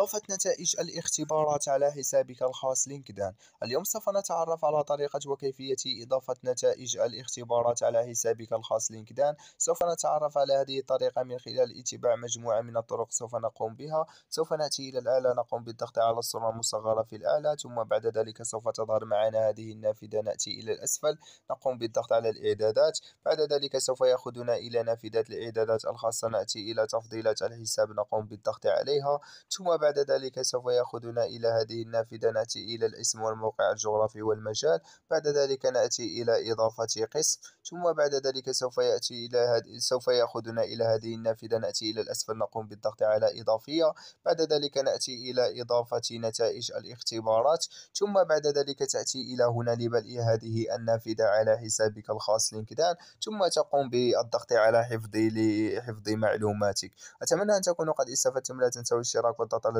ضافت نتائج الاختبارات على حسابك الخاص لينكدان اليوم سوف نتعرف على طريقة وكيفية إضافة نتائج الاختبارات على حسابك الخاص لينكدان سوف نتعرف على هذه الطريقة من خلال اتباع مجموعة من الطرق سوف نقوم بها سوف نأتي إلى الأعلى نقوم بالضغط على الصورة المصغرة في الأعلى ثم بعد ذلك سوف تظهر معنا هذه النافذة نأتي إلى الأسفل نقوم بالضغط على الإعدادات بعد ذلك سوف يأخذنا إلى نافذة الإعدادات الخاصة نأتي إلى تفضيلات الحساب نقوم بالضغط عليها ثم بعد بعد ذلك سوف يأخذنا إلى هذه النافذة نأتي إلى الاسم والموقع الجغرافي والمجال بعد ذلك نأتي إلى إضافة قسم ثم بعد ذلك سوف يأتي إلى هد... سوف يأخذنا إلى هذه النافذة نأتي إلى الأسفل نقوم بالضغط على إضافية بعد ذلك نأتي إلى إضافة نتائج الاختبارات ثم بعد ذلك تأتي إلى هنا لبلء هذه النافذة على حسابك الخاص لينكدان ثم تقوم بالضغط على حفظ لحفظ معلوماتك أتمنى أن تكونوا قد استفدتم لا تنسوا الاشتراك والضغط على